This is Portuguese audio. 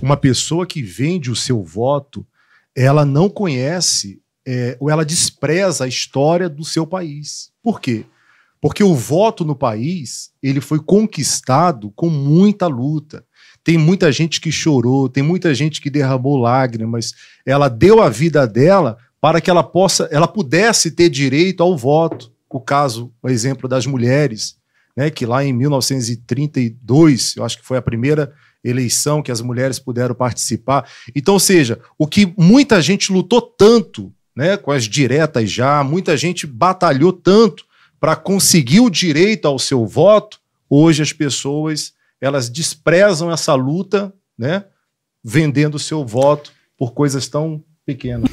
Uma pessoa que vende o seu voto, ela não conhece é, ou ela despreza a história do seu país. Por quê? Porque o voto no país ele foi conquistado com muita luta. Tem muita gente que chorou, tem muita gente que derramou lágrimas. Ela deu a vida dela para que ela possa, ela pudesse ter direito ao voto. O caso, o exemplo das mulheres né, que lá em 1932, eu acho que foi a primeira eleição que as mulheres puderam participar. Então, ou seja, o que muita gente lutou tanto, né, com as diretas já, muita gente batalhou tanto para conseguir o direito ao seu voto, hoje as pessoas elas desprezam essa luta, né, vendendo o seu voto por coisas tão pequenas.